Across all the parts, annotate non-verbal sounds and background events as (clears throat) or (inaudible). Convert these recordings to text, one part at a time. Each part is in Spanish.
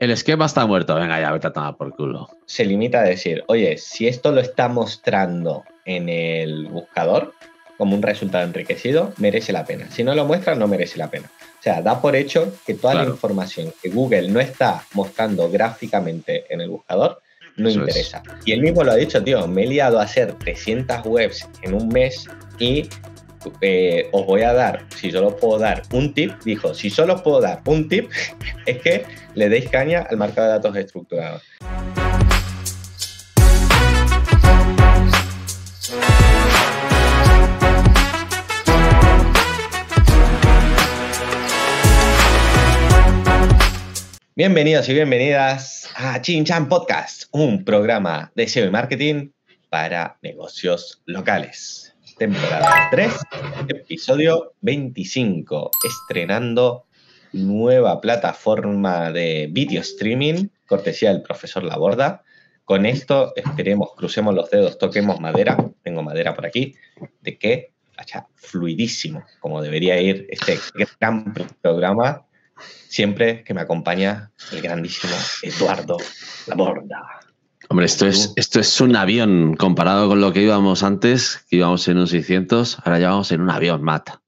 El esquema está muerto, venga ya, vete a tomar por culo. Se limita a decir, oye, si esto lo está mostrando en el buscador como un resultado enriquecido, merece la pena. Si no lo muestra, no merece la pena. O sea, da por hecho que toda la información que Google no está mostrando gráficamente en el buscador, no interesa. Y él mismo lo ha dicho, tío, me he liado a hacer 300 webs en un mes y eh, os voy a dar, si solo puedo dar un tip, dijo, si solo puedo dar un tip, (laughs) es que le deis caña al mercado de datos estructurados. Bienvenidos y bienvenidas a Chinchan Podcast, un programa de SEO y marketing para negocios locales temporada 3, episodio 25, estrenando nueva plataforma de video streaming, cortesía del profesor Laborda. Con esto esperemos, crucemos los dedos, toquemos madera, tengo madera por aquí, de que fluidísimo, como debería ir este gran programa, siempre que me acompaña el grandísimo Eduardo Laborda. Hombre, esto es, esto es un avión comparado con lo que íbamos antes, que íbamos en un 600, ahora ya vamos en un avión, mata.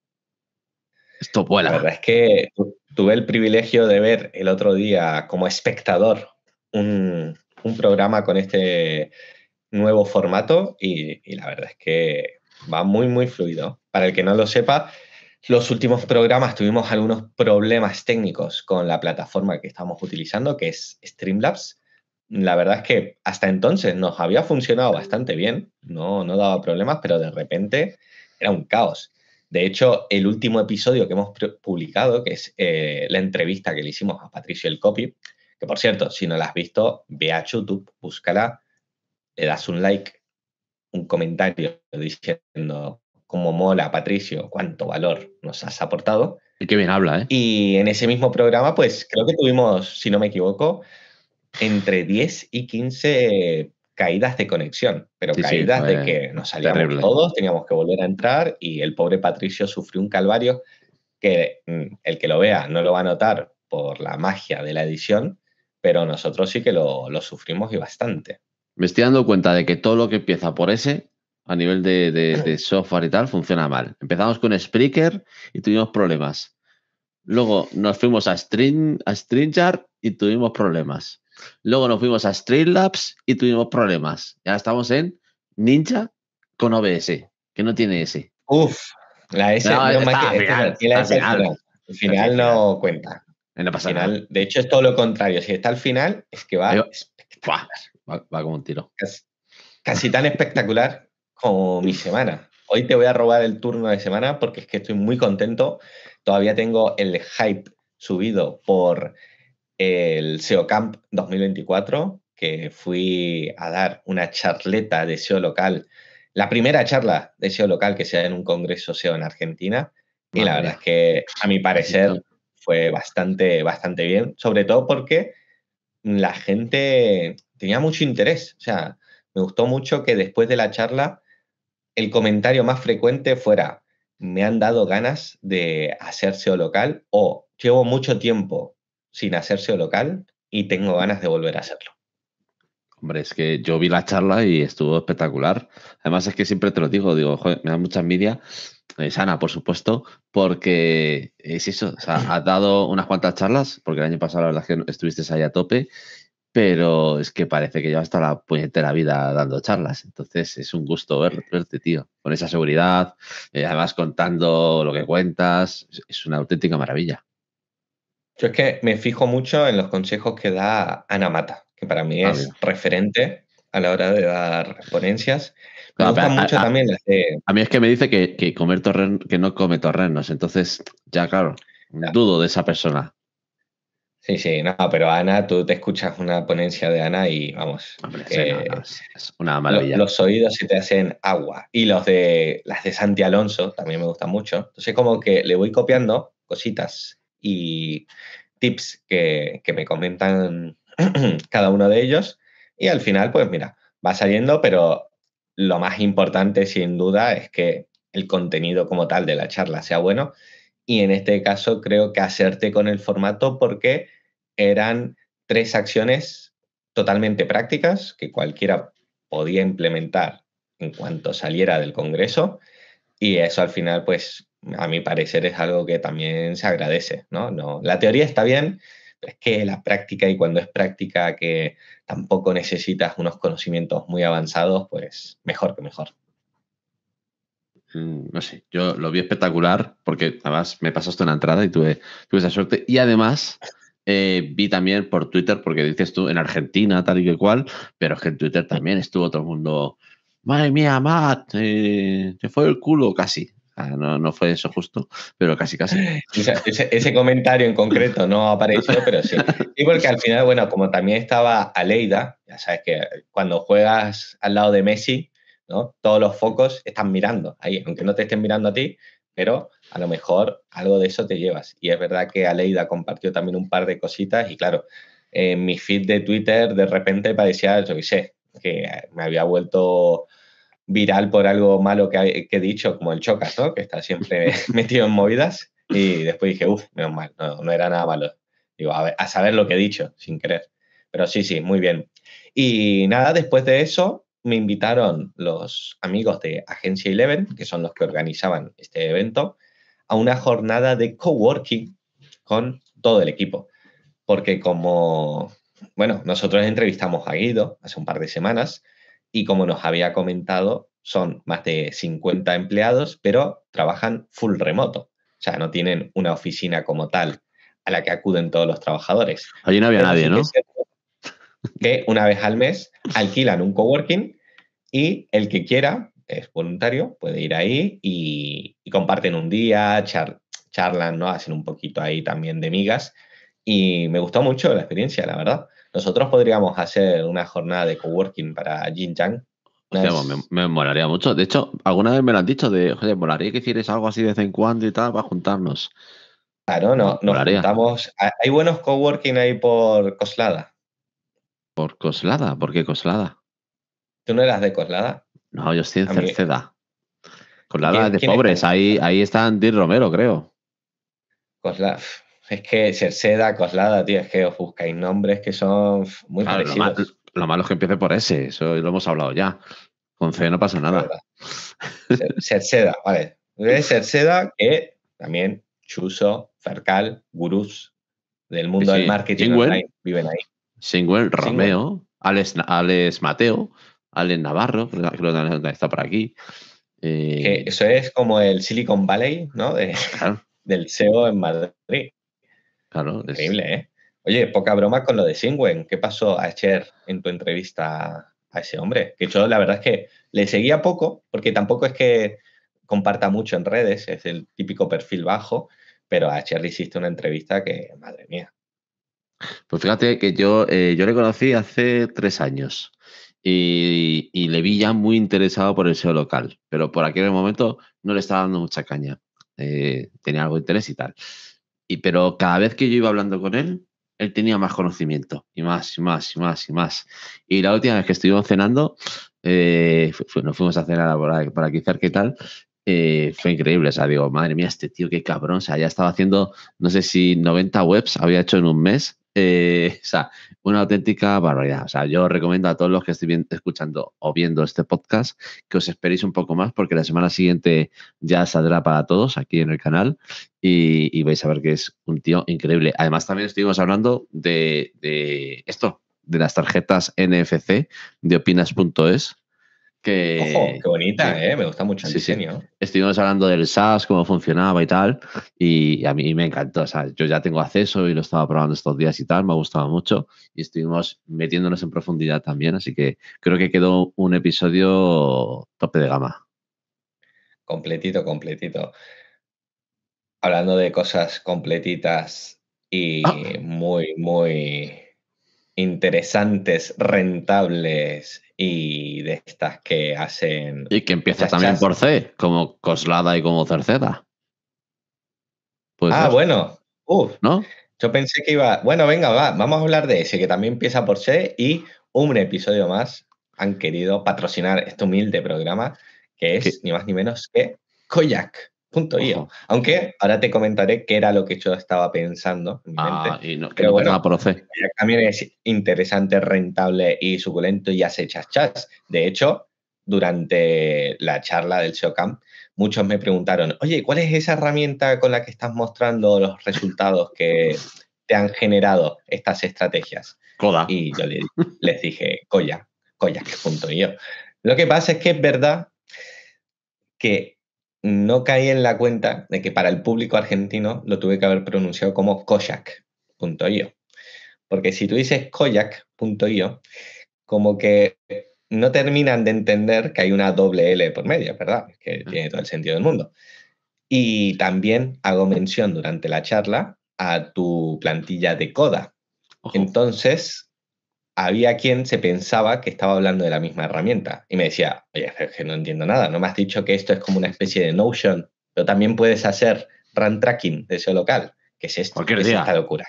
Esto vuela. La verdad es que tuve el privilegio de ver el otro día como espectador un, programa con este nuevo formato y, y, la verdad es que va muy, muy fluido. Para el que no lo sepa, los últimos programas tuvimos algunos problemas técnicos con la plataforma que estamos utilizando, que es Streamlabs la verdad es que hasta entonces nos había funcionado bastante bien, no, no daba problemas, pero de repente era un caos. De hecho, el último episodio que hemos publicado, que es eh, la entrevista que le hicimos a Patricio El Copy, que por cierto, si no la has visto, ve a YouTube, búscala, le das un like, un comentario diciendo cómo mola Patricio, cuánto valor nos has aportado. Y qué bien habla, ¿eh? Y en ese mismo programa, pues creo que tuvimos, si no me equivoco, entre 10 y 15 caídas de conexión, pero caídas de que nos salíamos todos, teníamos que volver a entrar y el pobre Patricio sufrió un calvario que mm, el que lo vea no lo va a notar por la magia de la edición, pero nosotros sí que lo, sufrimos y bastante. Me estoy dando cuenta de que todo lo que empieza por ese a nivel de, (clears throat) software y tal, funciona mal. Empezamos con Spreaker y tuvimos problemas. Luego nos fuimos a, String, a y tuvimos problemas. Luego nos fuimos a Street Labs y tuvimos problemas. Ya estamos en Ninja con OBS, que no tiene S. Uf, la S no, más que, final, El final no cuenta. De hecho, es todo lo contrario. Si está al final, es que va, va, como un tiro. casi tan espectacular como mi semana. Hoy te voy a robar el turno de semana porque es que estoy muy contento. Todavía tengo el hype subido por el SEO Camp 2024, que fui a dar una charleta de SEO local, la primera charla de SEO local que se da en un congreso SEO en Argentina. Y la verdad es que, a mi parecer, fue bastante, bastante bien, sobre todo porque la gente tenía mucho interés. O sea, me gustó mucho que después de la charla el comentario más frecuente fuera, me han dado ganas de hacer SEO local o llevo mucho tiempo sin hacerse local y tengo ganas de volver a hacerlo. Hombre, es que yo vi la charla y estuvo espectacular. Además, es que siempre te lo digo, digo, me da mucha envidia. Eh, sana, por supuesto, porque es eso, o sea, has dado unas cuantas charlas, porque el año pasado la verdad es que estuviste ahí a tope, pero es que parece que llevas toda la puñetera vida dando charlas. Entonces es un gusto verte, tío, con esa seguridad, eh, además contando lo que cuentas, es una auténtica maravilla. Yo es que me fijo mucho en los consejos que da Ana Mata, que para mí ah, es referente a la hora de dar ponencias. Me gusta mucho también A mí es que me dice que, que comer que no come torrenos, entonces ya claro, dudo de esa persona. Sí, sí, no, pero Ana, tú te escuchas una ponencia de Ana y vamos. es una maravilla. Los, oídos se te hacen agua. Y los de las de Santi Alonso también me gustan mucho. Entonces, como que le voy copiando cositas y tips que, me comentan (clears throat) cada uno de ellos. Y al final, pues mira, va saliendo, pero lo más importante sin duda es que el contenido como tal de la charla sea bueno. Y en este caso creo que hacerte con el formato porque eran tres acciones totalmente prácticas que cualquiera podía implementar en cuanto saliera del Congreso. Y eso al final pues a mi parecer es algo que también se agradece, ¿no? no la teoría está bien, pero es que la práctica y cuando es práctica que tampoco necesitas unos conocimientos muy avanzados, pues mejor que mejor. Mm, no sé, yo lo vi espectacular porque además me pasaste la entrada y tuve, tuve esa suerte. Y además eh, vi también por Twitter, porque dices tú en Argentina, tal y que cual, pero es que en Twitter también estuvo todo el mundo. Madre mía, Matt, eh, te fue el culo casi no, fue eso justo, pero casi casi. (laughs) Ese, comentario en concreto no apareció, pero sí. Y (laughs) porque al final, bueno, como también estaba Aleida, ya sabes que cuando juegas al lado de Messi, ¿no? Todos los focos están mirando ahí, aunque no te estén mirando a ti, pero a lo mejor algo de eso te llevas. Y es verdad que Aleida compartió también un par de cositas y claro, en mi feed de Twitter de repente parecía, yo qué sé, que me había vuelto viral por algo malo que, que he dicho, como el Chocas, Que está siempre (laughs) metido en movidas. Y después dije, uff, menos mal, no, era nada malo. Digo, a, a saber lo que he dicho, sin querer. Pero sí, sí, muy bien. Y nada, después de eso me invitaron los amigos de Agencia Eleven, que son los que organizaban este evento, a una jornada de coworking con todo el equipo. Porque como, bueno, nosotros entrevistamos a Guido hace un par de semanas y como nos había comentado, son más de 50 empleados, pero trabajan full remoto. O sea, no tienen una oficina como tal a la que acuden todos los trabajadores. Allí no había nadie, ¿no? Que una vez al mes alquilan un coworking y el que quiera, es voluntario, puede ir ahí y, comparten un día, charlan, ¿no? Hacen un poquito ahí también de migas. Y me gustó mucho la experiencia, la verdad. Nosotros podríamos hacer una jornada de coworking para Jinjiang. Pues me, molaría mucho. De hecho, alguna vez me lo han dicho de, joder, molaría que hicieras algo así de vez en cuando y tal para juntarnos. Claro, no, no Hay buenos coworking ahí por Coslada. ¿Por Coslada? ¿Por qué Coslada? ¿Tú no eras de Coslada? No, yo estoy en Cerceda. Coslada de pobres. Ahí, ahí está Andy Romero, creo. Coslada. Es que Cerceda, Coslada, tío, es que os buscáis nombres que son muy parecidos. Lo, malo es que empiece por ese, eso lo hemos hablado ya. Con C no pasa nada. Cerceda, vale. Cerceda, que también Chuso, Fercal, gurús del mundo del marketing viven ahí. Singwell, Romeo, Alex, Mateo, Alex Navarro, creo que está por aquí. Eh, eso es como el Silicon Valley, ¿no? (laughs) Del CEO en Madrid. Claro, Increíble, ¿eh? Oye, poca broma con lo de Singwen. ¿Qué pasó a Cher en tu entrevista a ese hombre? Que yo la verdad es que le seguía poco, porque tampoco es que comparta mucho en redes, es el típico perfil bajo, pero a Cher le hiciste una entrevista que, madre mía. Pues fíjate que yo, eh, yo le conocí hace tres años y, le vi ya muy interesado por el SEO local, pero por aquel momento no le estaba dando mucha caña. Eh, tenía algo de interés y tal pero cada vez que yo iba hablando con él, él tenía más conocimiento y más y más y más y más. Y la última vez que estuvimos cenando, eh, nos fuimos a cenar para, para quizás qué tal. Eh, fue increíble, o sea, digo, madre mía, este tío, qué cabrón, o sea, ya estaba haciendo, no sé si 90 webs había hecho en un mes eh, o sea, una auténtica barbaridad. O sea, yo recomiendo a todos los que estén escuchando o viendo este podcast que os esperéis un poco más porque la semana siguiente ya saldrá para todos aquí en el canal y, vais a ver que es un tío increíble. Además, también estuvimos hablando de, de esto, de las tarjetas NFC de opinas.es que, Ojo, qué bonita, eh, me gusta mucho el diseño. Estuvimos hablando del SaaS, cómo funcionaba y tal, y a mí me encantó. yo ya tengo acceso y lo estaba probando estos días y tal, me ha gustado mucho. Y estuvimos metiéndonos en profundidad también, así que creo que quedó un episodio tope de gama. Completito, completito. Hablando de cosas completitas y ah. muy, muy interesantes, rentables y de estas que hacen. Y que empieza también por C, como Coslada y como Cerceda. Pues ah, bueno. Uf. ¿No? Yo pensé que iba. Bueno, venga, vamos a hablar de ese, que también empieza por C y un episodio más han querido patrocinar este humilde programa, que es ni más ni menos que Koyak. Punto yo. Aunque ahora te comentaré qué era lo que yo estaba pensando. En ah, y no, Pero bueno, también es interesante, rentable y suculento y hace chas chas. De hecho, durante la charla del showcamp, muchos me preguntaron, oye, ¿cuál es esa herramienta con la que estás mostrando los resultados que te han generado estas estrategias? Coda. Y yo les, dije, les punto y yo. Lo que pasa es que es verdad que no caí en la cuenta de que para el público argentino lo tuve que haber pronunciado como koyak.io. Porque si tú dices koyak.io, como que no terminan de entender que hay una doble L por medio, ¿verdad? Que ah. tiene todo el sentido del mundo. Y también hago mención durante la charla a tu plantilla de coda. Entonces, había quien se pensaba que estaba hablando de la misma herramienta y me decía, oye, no entiendo nada, no me has dicho que esto es como una especie de Notion, pero también puedes hacer run tracking de ese local, que es esto, es esta locura.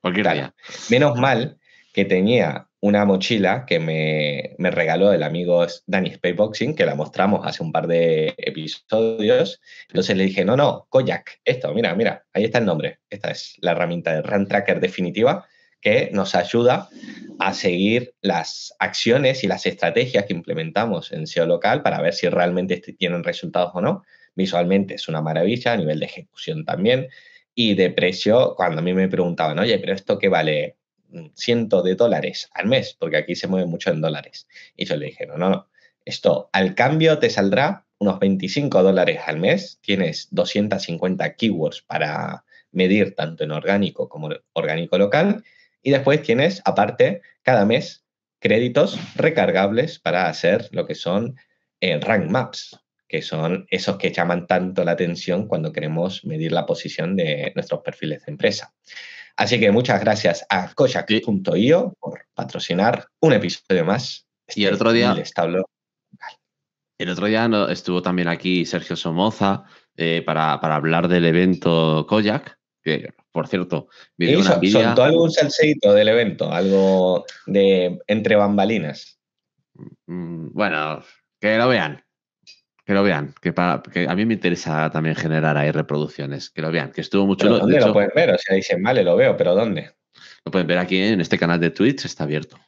Cualquier día. Menos mal que tenía una mochila que me, regaló el amigo Danny Spaceboxing, que la mostramos hace un par de episodios. Entonces le dije, no, no, Koyak, esto, mira, mira, ahí está el nombre. Esta es la herramienta de Run Tracker definitiva que nos ayuda a seguir las acciones y las estrategias que implementamos en SEO local para ver si realmente este, tienen resultados o no. Visualmente es una maravilla, a nivel de ejecución también. Y de precio, cuando a mí me preguntaban, oye, pero esto qué vale mm, cientos de dólares al mes, porque aquí se mueve mucho en dólares. Y yo le dije, no, no, no, esto al cambio te saldrá unos 25 dólares al mes, tienes 250 keywords para medir tanto en orgánico como orgánico local y después tienes, aparte, cada mes créditos recargables para hacer lo que son eh, rank maps, que son esos que llaman tanto la atención cuando queremos medir la posición de nuestros perfiles de empresa. Así que muchas gracias a koyak.io por patrocinar un episodio más. y el otro día... Este el otro estuvo también aquí Sergio Somoza eh, para, para, hablar del evento Koyak por cierto, vi una soltó algún del evento, algo de entre bambalinas. Mm, mm, bueno, que lo vean. Que lo vean, que, a mí me interesa también generar ahí reproducciones, que lo vean, que estuvo mucho... ¿Dónde lo pueden ver? O sea, dicen, vale, lo veo, pero ¿dónde? Lo pueden ver aquí en este canal de Twitch, está abierto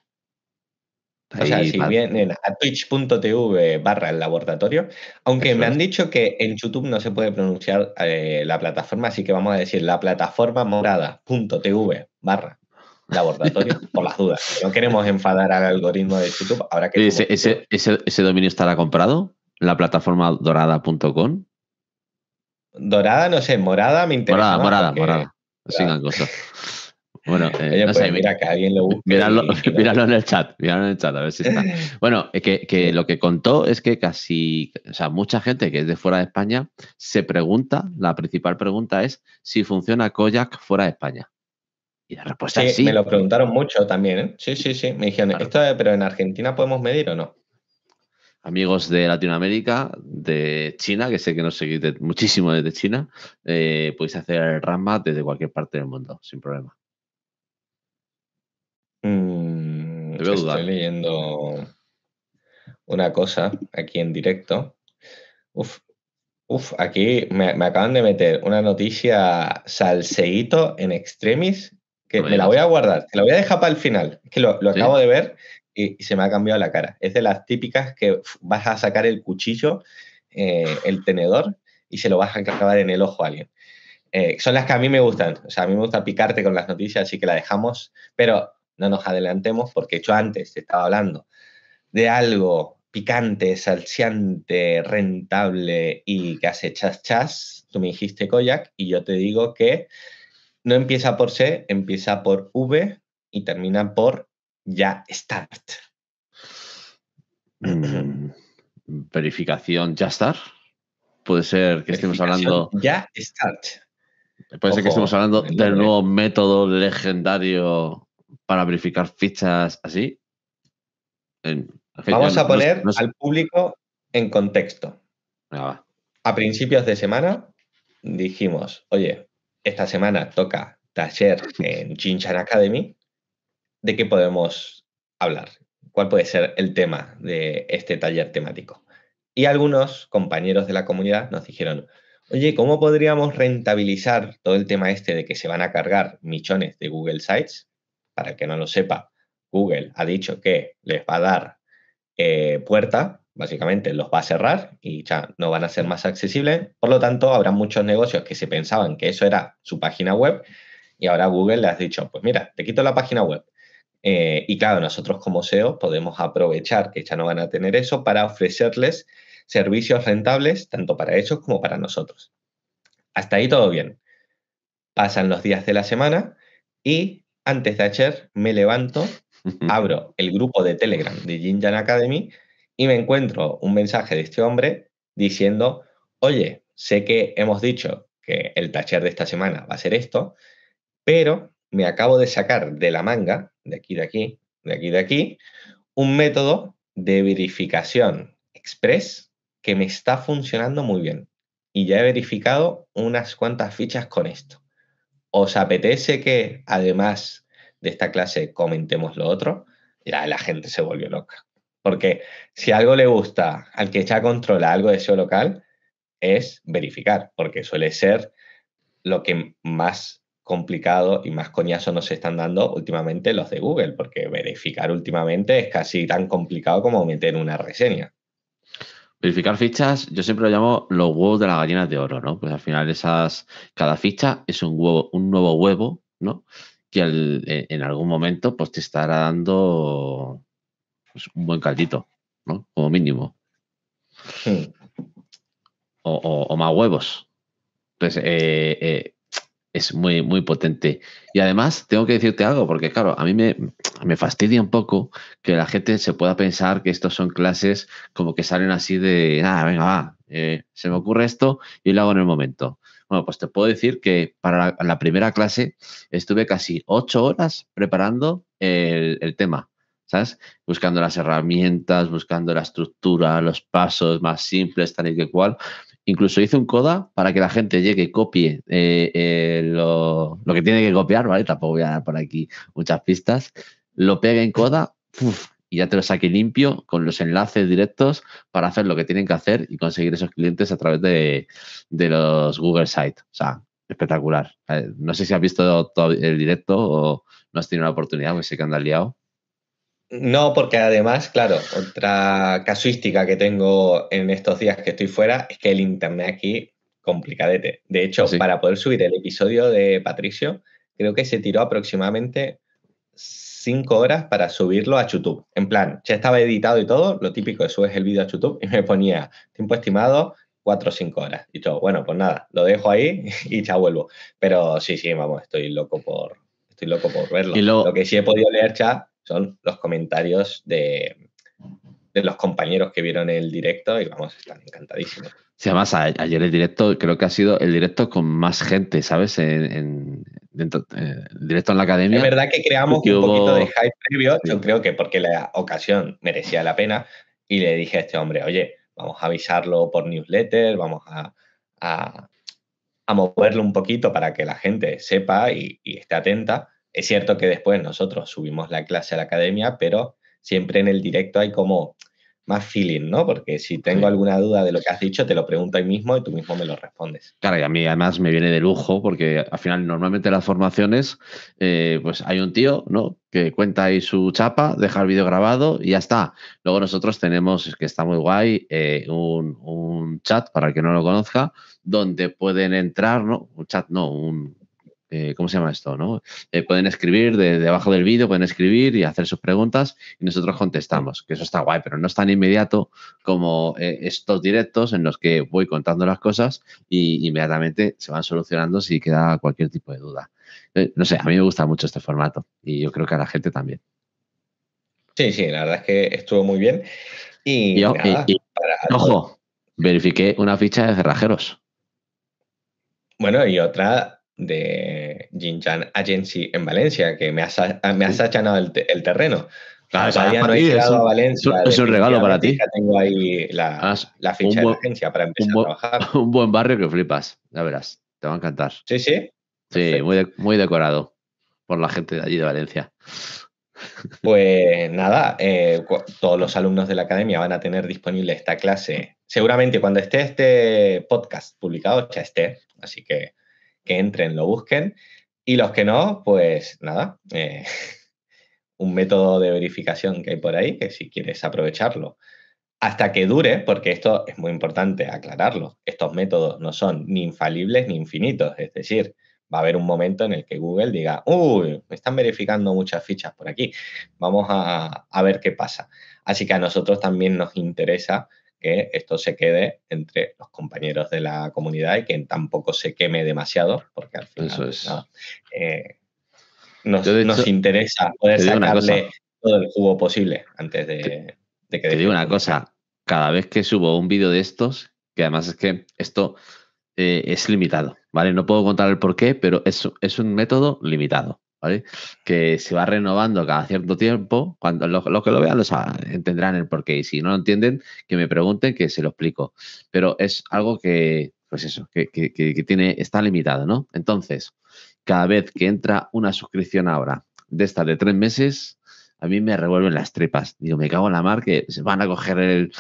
o sea, si vienen a twitch.tv barra el laboratorio, aunque me han dicho que en YouTube no se puede pronunciar eh, la plataforma, así que vamos a decir la plataforma morada.tv barra laboratorio, (laughs) por las dudas. No queremos enfadar al algoritmo de YouTube. Ahora que ¿Ese, ese, dominio estará comprado? ¿La plataforma dorada.com? Dorada, no sé, morada me interesa. Morada, morada, morada. (laughs) Bueno, eh, pues, mira que alguien (laughs) lo Míralo, en el chat, míralo en el chat, a ver si está. (laughs) Bueno, es que, lo que contó es que casi, o sea, mucha gente que es de fuera de España se pregunta, la principal pregunta es si funciona Koyak fuera de España. Y la respuesta es sí. Me lo preguntaron mucho también, ¿eh? Sí, sí, sí. Me dijeron, esto ¿esto, pero en Argentina podemos medir o no? amigos de Latinoamérica, de China, que sé que nos seguís muchísimo desde China, eh, podéis hacer el Ramba desde cualquier parte del mundo, sin problema. Mm, estoy leyendo una cosa aquí en directo. Uf, aquí me, acaban de meter una noticia salseíto en extremis que me, la voy a guardar, te la voy a dejar para el final. que lo, acabo de ver y, se me ha cambiado la cara. Es de las típicas que vas a sacar el cuchillo, eh, el tenedor y se lo vas a encargar en el ojo a alguien. Eh, son las que a mí me gustan. O sea, a mí me gusta picarte con las noticias, así que la dejamos. Pero no nos adelantemos porque yo antes estaba hablando de algo picante, salseante, rentable y que hace chas chas. Tú me dijiste Koyak y yo te digo que no empieza por C, empieza por V y termina por ya start. Mm, verificación ya start. Puede ser que estemos hablando. Ya start. Puede ser que estemos hablando del nuevo método legendario para verificar fichas así. Vamos a poner al público en contexto. Ah, a principios de semana dijimos, oye, esta semana toca taller (laughs) en Chinchan Academy, ¿de qué podemos hablar? ¿Cuál puede ser el tema de este taller temático? Y algunos compañeros de la comunidad nos dijeron, oye, ¿cómo podríamos rentabilizar todo el tema este de que se van a cargar millones de Google Sites para que no lo sepa, Google ha dicho que les va a dar eh, puerta, básicamente los va a cerrar y ya no van a ser más accesibles. Por lo tanto, habrá muchos negocios que se pensaban que eso era su página web y ahora Google les ha dicho, pues mira, te quito la página web. Eh, y claro, nosotros como SEO podemos aprovechar que ya no van a tener eso para ofrecerles servicios rentables tanto para ellos como para nosotros. Hasta ahí todo bien. Pasan los días de la semana y antes de ayer me levanto, abro el grupo de Telegram de Jinjan Academy y me encuentro un mensaje de este hombre diciendo, oye, sé que hemos dicho que el tacher de esta semana va a ser esto, pero me acabo de sacar de la manga, de aquí, de aquí, de aquí, de aquí, un método de verificación express que me está funcionando muy bien. Y ya he verificado unas cuantas fichas con esto. ¿Os apetece que, además de esta clase, comentemos lo otro? Ya la gente se volvió loca. Porque si algo le gusta al que ya controla algo de SEO local, es verificar, porque suele ser lo que más complicado y más coñazo nos están dando últimamente los de Google, porque verificar últimamente es casi tan complicado como meter una reseña. Verificar fichas, yo siempre lo llamo los huevos de las gallinas de oro, ¿no? Pues al final esas, cada ficha es un huevo, un nuevo huevo, ¿no? Que e, en algún momento pues te estará dando pues, un buen caldito, ¿no? Como mínimo. O, más huevos. Entonces, eh, eh es muy, muy potente. Y además, tengo que decirte algo, porque claro, a mí me, me, fastidia un poco que la gente se pueda pensar que estos son clases como que salen así de, nada, ah, venga, va, eh, se me ocurre esto y lo hago en el momento. Bueno, pues te puedo decir que para la, primera clase estuve casi ocho horas preparando el, el tema. ¿Sabes? Buscando las herramientas, buscando la estructura, los pasos más simples, tal y que cual. Incluso hice un coda para que la gente llegue, y copie eh, eh, lo, que tiene que copiar, ¿vale? Tampoco voy a dar por aquí muchas pistas. Lo pegue en coda y ya te lo saque limpio con los enlaces directos para hacer lo que tienen que hacer y conseguir esos clientes a través de, los Google Sites. O sea, espectacular. Eh, no sé si has visto el directo o no has tenido la oportunidad, me sé que andas liado. No, porque además, claro, otra casuística que tengo en estos días que estoy fuera es que el internet aquí complicadete. De hecho, para poder subir el episodio de Patricio, creo que se tiró aproximadamente cinco horas para subirlo a YouTube. En plan, ya estaba editado y todo, lo típico es subes el vídeo a YouTube y me ponía tiempo estimado cuatro o cinco horas. Y todo, bueno, pues nada, lo dejo ahí (laughs) y ya vuelvo. Pero sí, sí, vamos, estoy loco por, estoy loco por verlo. Y lo que sí he podido leer ya son los comentarios de, los compañeros que vieron el directo y vamos, están encantadísimos. Sí, además, ayer el directo creo que ha sido el directo con más gente, ¿sabes? En, eh, directo en la academia. Es verdad que creamos un poquito de hype previo, yo creo que porque la ocasión merecía la pena y le dije a este hombre, oye, vamos a avisarlo por newsletter, vamos a, moverlo un poquito para que la gente sepa y esté atenta es cierto que después nosotros subimos la clase a la academia, pero siempre en el directo hay como más feeling, ¿no? Porque si tengo alguna duda de lo que has dicho, te lo pregunto ahí mismo y tú mismo me lo respondes. Claro, y a mí además me viene de lujo porque al final normalmente las formaciones, eh, pues hay un tío, ¿no? Que cuenta ahí su chapa, deja el vídeo grabado y ya está. Luego nosotros tenemos, que está muy guay, eh, un, un, chat, para el que no lo conozca, donde pueden entrar, ¿no? Un chat, no, un, eh, ¿cómo se llama esto? ¿no? Eh, pueden escribir debajo del vídeo, pueden escribir y hacer sus preguntas y nosotros contestamos, que eso está guay, pero no es tan inmediato como eh, estos directos en los que voy contando las cosas y inmediatamente se van solucionando si queda cualquier tipo de duda. no sé, a mí me gusta mucho este formato y yo creo que a la gente también. Sí, sí, la verdad es que estuvo muy bien. Y, ojo, verifiqué una ficha de cerrajeros. Bueno, y otra de Jinjan Agency en Valencia, que me has, me achanado el, terreno. a Valencia. Es un regalo para ti. Tengo ahí la, ah, ficha de agencia para empezar a trabajar. (laughs) Un buen barrio que flipas, la verás. Te va a encantar. Sí, sí. Sí, muy, muy decorado por la gente de allí de Valencia. (laughs) Pues nada, eh, todos los alumnos de la academia van a tener disponible esta clase. Seguramente cuando esté este podcast publicado ya esté, así que que entren, lo busquen. Y los que no, pues nada, eh, (laughs) un método de verificación que hay por ahí, que si quieres aprovecharlo hasta que dure, porque esto es muy importante aclararlo, estos métodos no son ni infalibles ni infinitos, es decir, va a haber un momento en el que Google diga, uy, me están verificando muchas fichas por aquí, vamos a, a ver qué pasa. Así que a nosotros también nos interesa que esto se quede entre los compañeros de la comunidad y que tampoco se queme demasiado, porque al final eh, nos, interesa poder sacarle todo el jugo posible antes de, que... Te digo una cosa, cada vez que subo un vídeo de estos, que además es que esto eh, es limitado, ¿vale? No puedo contar el por qué, pero es un método limitado. Que se va renovando cada cierto tiempo. Cuando los, que lo vean los entenderán el porqué. Y si no lo entienden, que me pregunten, que se lo explico. Pero es algo que, pues eso, que, tiene, está limitado, ¿no? Entonces, cada vez que entra una suscripción ahora de esta de tres meses, a mí me revuelven las tripas. Digo, me cago en la mar que se van a coger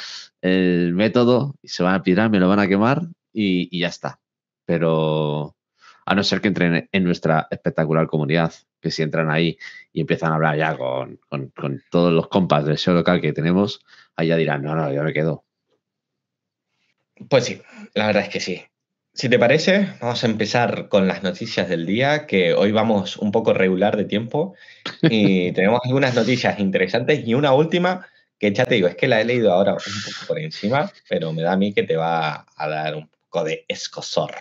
el, método y se van a pirar, me lo van a quemar y, y ya está. Pero a no ser que entren en nuestra espectacular comunidad, que si entran ahí y empiezan a hablar ya con, todos los compas del show local que tenemos, allá dirán, no, no, ya me quedo. Pues sí, la verdad es que sí. Si te parece, vamos a empezar con las noticias del día, que hoy vamos un poco regular de tiempo y (laughs) tenemos algunas noticias interesantes y una última que ya te digo, es que la he leído ahora un poco por encima, pero me da a mí que te va a dar un poco de escosor.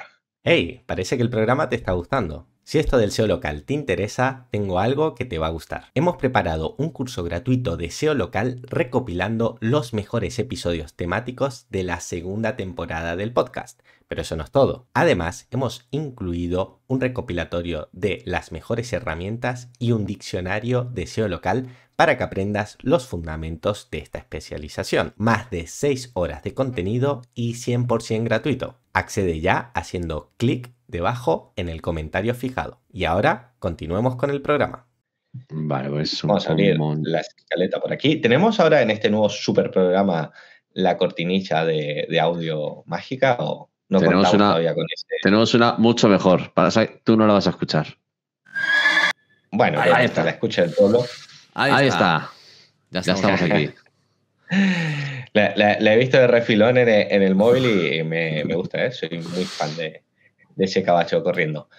Hey, parece que el programa te está gustando. Si esto del SEO local te interesa, tengo algo que te va a gustar. Hemos preparado un curso gratuito de SEO local recopilando los mejores episodios temáticos de la segunda temporada del podcast. Pero eso no es todo. Además, hemos incluido un recopilatorio de las mejores herramientas y un diccionario de SEO local para que aprendas los fundamentos de esta especialización. Más de 6 horas de contenido y 100% gratuito. Accede ya haciendo clic debajo en el comentario fijado. Y ahora continuemos con el programa. Vale, pues vamos a abrir la escaleta por aquí. Tenemos ahora en este nuevo super programa la cortinilla de, audio mágica o no tenemos una, Tenemos una mucho mejor. tú no la vas a escuchar. Bueno, ahí, está. la escucha el pueblo. Ahí, está. Ya estamos, aquí. (laughs) La, he visto de refilón en el, móvil y me, me gusta, ¿eh? soy muy fan de, de ese caballo corriendo.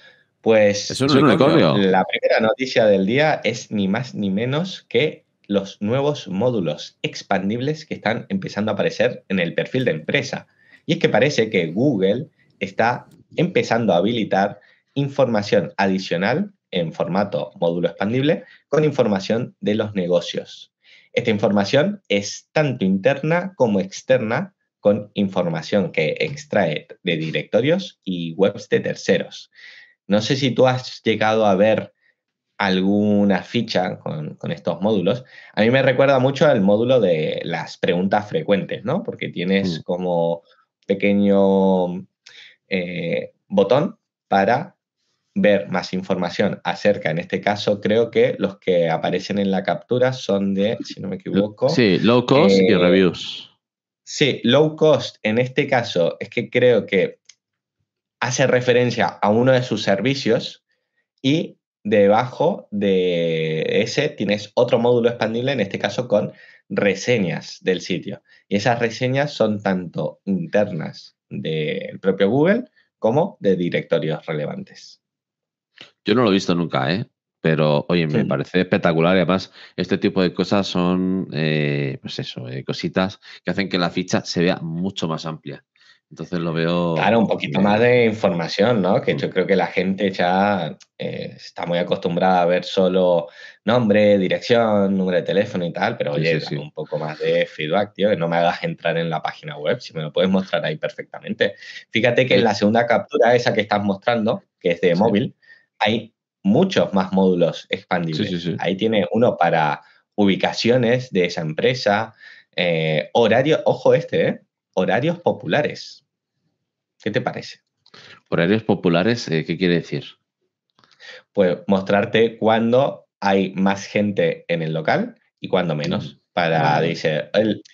Pues la primera noticia del día es ni más ni menos que los nuevos módulos expandibles que están empezando a aparecer en el perfil de empresa. Y es que parece que Google está empezando a habilitar información adicional en formato módulo expandible con información de los negocios. Esta información es tanto interna como externa con información que extrae de directorios y webs de terceros. No sé si tú has llegado a ver alguna ficha con, estos módulos. A mí me recuerda mucho al módulo de las preguntas frecuentes, ¿no? Porque tienes mm. como pequeño eh, botón para ver más información acerca, en este caso creo que los que aparecen en la captura son de, si no me equivoco. Sí, low y eh, reviews. Sí, low cost en este caso es que creo que hace referencia a uno de sus servicios y debajo de ese tienes otro módulo expandible, en este caso con reseñas del sitio. Y esas reseñas son tanto internas del propio Google como de directorios relevantes. Yo no lo he visto nunca, ¿eh? Pero, oye, me parece espectacular. Y además, este tipo de cosas son, eh, pues eso, eh, cositas que hacen que la ficha se vea mucho más amplia. Entonces lo veo. Claro, un poquito más de información, ¿no? Que mm. yo creo que la gente ya eh, está muy acostumbrada a ver solo nombre, dirección, número de teléfono y tal, pero oye, un poco más de feedback, tío, que no me hagas entrar en la página web, si me lo puedes mostrar ahí perfectamente. Fíjate que en la segunda captura, esa que estás mostrando, que es de móvil, hay muchos más módulos expandibles. Ahí tiene uno para ubicaciones de esa empresa, eh, horarios ojo este, eh, horarios populares. ¿Qué te parece? Horarios populares, eh, ¿qué quiere decir? Pues mostrarte cuando hay más gente en el local y cuando menos. Mm. Para, dice,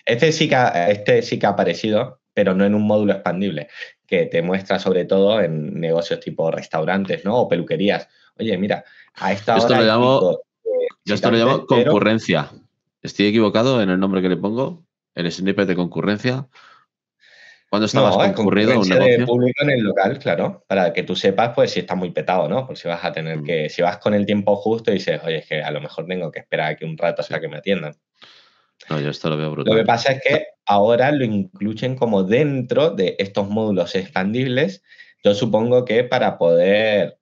este, sí que, este sí que ha aparecido, pero no en un módulo expandible, que te muestra sobre todo en negocios tipo restaurantes, O peluquerías oye, mira, a esta esto hora... yo esto lo llamo concurrencia. ¿Estoy equivocado en el nombre que le pongo? ¿El snippet de concurrencia? ¿Cuándo estabas concurrido un negocio? De público en el local, claro, para que tú sepas pues si está muy petado, ¿no? Por si vas a tener mm. que, si vas con el tiempo justo y dices, oye, es que a lo mejor tengo que esperar aquí un rato hasta que me atiendan. No, yo esto lo veo brutal. Lo que pasa es que ahora lo incluyen como dentro de estos módulos expandibles. Yo supongo que para poder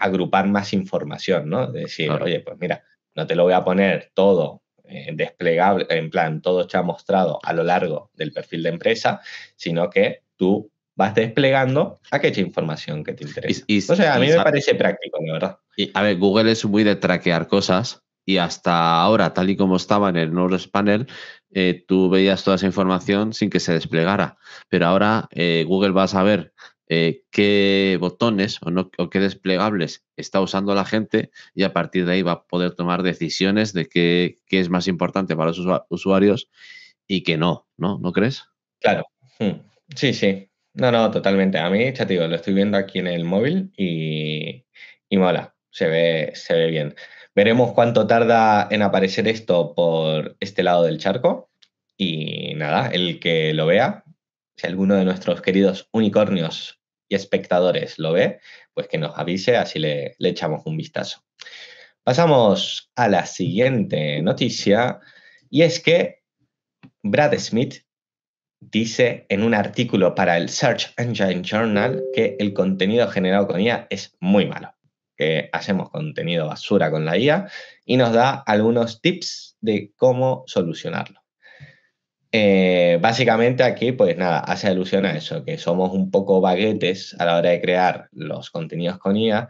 agrupar más información, ¿no? decir, oye, pues mira, no te lo voy a poner todo eh, desplegable, en plan, todo está mostrado a lo largo del perfil de empresa, sino que tú vas desplegando aquella información que te interesa. o sea, a mí me parece práctico, la verdad. Y, a ver, Google es muy de traquear cosas y hasta ahora, tal y como estaba en el Knowledge Panel, eh, tú veías toda esa información sin que se desplegara. Pero ahora eh, Google va a saber eh, qué botones o, o, qué desplegables está usando la gente y a partir de ahí va a poder tomar decisiones de qué, es más importante para los usuarios y qué no, ¿no? ¿No crees? Claro, hmm. sí, sí. No, no, totalmente. A mí, chatigo, lo estoy viendo aquí en el móvil y, y mola, se ve, se ve bien. Veremos cuánto tarda en aparecer esto por este lado del charco. Y nada, el que lo vea, si alguno de nuestros queridos unicornios y espectadores lo ve, pues que nos avise, así le, le echamos un vistazo. Pasamos a la siguiente noticia, y es que Brad Smith dice en un artículo para el Search Engine Journal que el contenido generado con IA es muy malo, que hacemos contenido basura con la IA y nos da algunos tips de cómo solucionarlo. Eh, básicamente aquí, pues nada, hace alusión a eso, que somos un poco baguetes a la hora de crear los contenidos con IA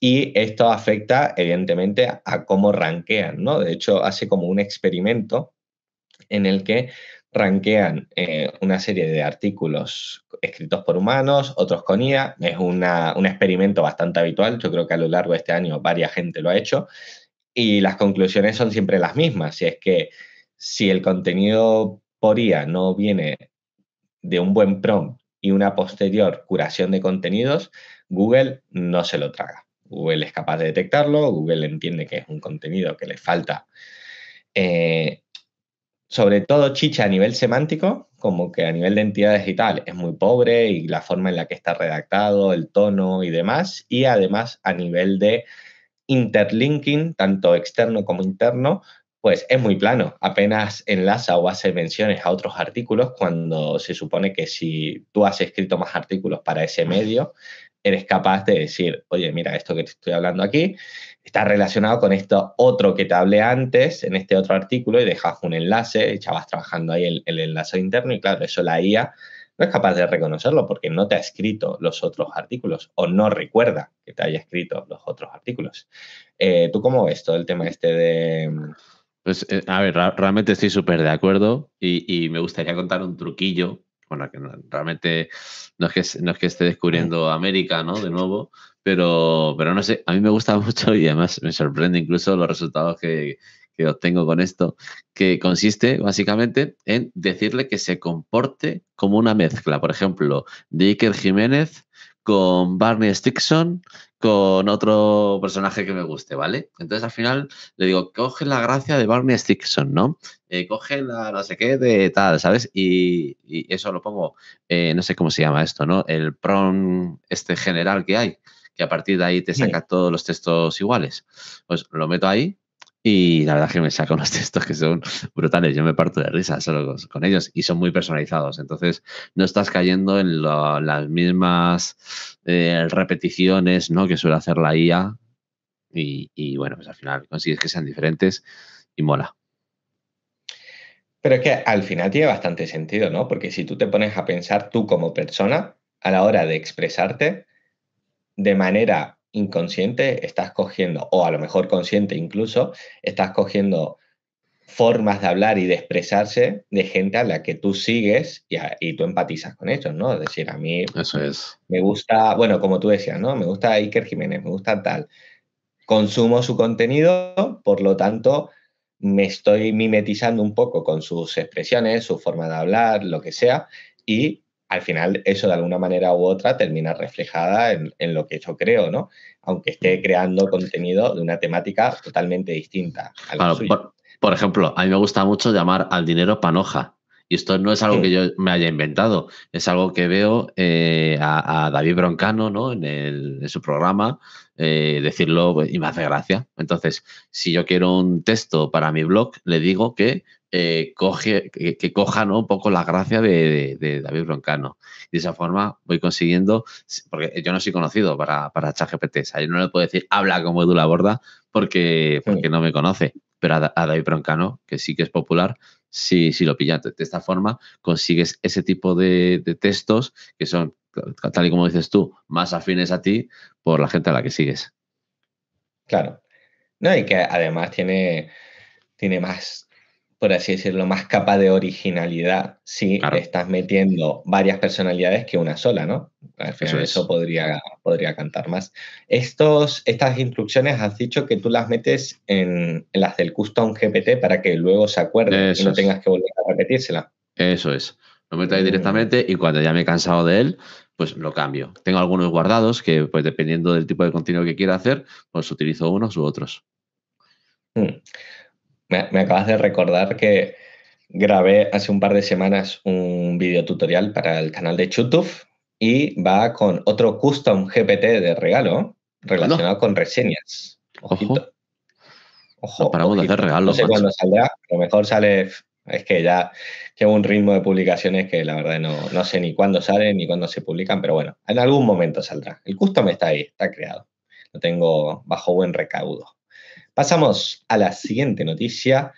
y esto afecta evidentemente a cómo ranquean, ¿no? De hecho, hace como un experimento en el que rankean eh, una serie de artículos escritos por humanos, otros con IA. Es un experimento bastante habitual, yo creo que a lo largo de este año varias gente lo ha hecho y las conclusiones son siempre las mismas, si es que si el contenido por no viene de un buen prompt y una posterior curación de contenidos, Google no se lo traga. Google es capaz de detectarlo, Google entiende que es un contenido que le falta. Eh, sobre todo chicha a nivel semántico, como que a nivel de entidades y es muy pobre y la forma en la que está redactado, el tono y demás, y además a nivel de interlinking, tanto externo como interno, pues es muy plano, apenas enlaza o hace menciones a otros artículos cuando se supone que si tú has escrito más artículos para ese medio, eres capaz de decir, oye, mira, esto que te estoy hablando aquí está relacionado con esto otro que te hablé antes en este otro artículo y dejas un enlace, echabas vas trabajando ahí el, enlace interno y claro, eso la IA no es capaz de reconocerlo porque no te ha escrito los otros artículos o no recuerda que te haya escrito los otros artículos. Eh, ¿Tú cómo ves todo el tema este de mm, pues, eh, a ver, realmente estoy súper de acuerdo y, me gustaría contar un truquillo. Bueno, que realmente no es que, esté descubriendo mm. América, ¿no? De nuevo, pero, pero no sé, a mí me gusta (laughs) mucho y además me sorprende incluso los resultados que, que obtengo con esto, que consiste básicamente en decirle que se comporte como una mezcla, por ejemplo, de Iker Jiménez con Barney Stickson, con otro personaje que me guste, ¿vale? Entonces al final le digo, coge la gracia de Barney Stickson, ¿no? Eh, coge la no sé qué de tal, ¿sabes? Y, eso lo pongo, eh, no sé cómo se llama esto, ¿no? El prom este general que hay, que a partir de ahí te saca todos los textos iguales. Pues lo meto ahí y la verdad es que me saco unos (laughs) textos que son brutales. Yo me parto de risa solo con, ellos y son muy personalizados. Entonces, no estás cayendo en las mismas eh, repeticiones ¿no? que suele hacer la IA. Y, y, bueno, pues al final consigues que sean diferentes y mola. Pero es que al final tiene bastante sentido, ¿no? Porque si tú te pones a pensar tú como persona a la hora de expresarte de manera inconsciente estás cogiendo, o a lo mejor consciente incluso, estás cogiendo formas de hablar y de expresarse de gente a la que tú sigues y, tú empatizas con ellos, ¿no? Es decir, a mí Eso es. me gusta, bueno, como tú decías, ¿no? Me gusta Iker Jiménez, me gusta tal. Consumo su contenido, por lo tanto, me estoy mimetizando un poco con sus expresiones, su forma de hablar, lo que sea, y al final eso de alguna manera u otra termina reflejada en, lo que yo creo, ¿no? Aunque esté mm. creando contenido de una temática totalmente distinta. por, ejemplo, a mí me gusta mucho llamar al dinero panoja. Y esto no es algo que yo me haya inventado, es algo que veo eh, a, David Broncano ¿no? en, su programa eh, decirlo pues, y me hace gracia. Entonces, si yo quiero un texto para mi blog, le digo que eh, que, coja ¿no? un poco la gracia de, David Broncano. de esa forma voy consiguiendo, porque yo no soy conocido para, para ChatGPT, o no le puedo decir habla como Edu borda porque, porque no me conoce, pero a, David Broncano, que sí que es popular, sí, sí lo pilla. De esta forma consigues ese tipo de, textos que son, tal y como dices tú, más afines a ti por la gente a la que sigues. Claro. No, y que además tiene, tiene más por así decirlo, más capa de originalidad si estás metiendo varias personalidades que una sola, ¿no? Al final eso, podría, podría cantar más. Estos, estas instrucciones has dicho que tú las metes en, las del custom GPT para que luego se acuerde y no tengas que volver a repetírsela. Eso es. Lo meto ahí mm. directamente y cuando ya me he cansado de él, pues lo cambio. Tengo algunos guardados que, pues dependiendo del tipo de contenido que quiera hacer, pues utilizo unos u otros. Mm. Me, acabas de recordar que grabé hace un par de semanas un video tutorial para el canal de YouTube y va con otro custom GPT de regalo relacionado con reseñas. Ojo. Ojo. para hacer No sé cuándo saldrá, a lo mejor sale. Es que ya llevo un ritmo de publicaciones que la verdad no, no sé ni cuándo salen ni cuándo se publican, pero bueno, en algún momento saldrá. El custom está ahí, está creado. Lo tengo bajo buen recaudo. Pasamos a la siguiente noticia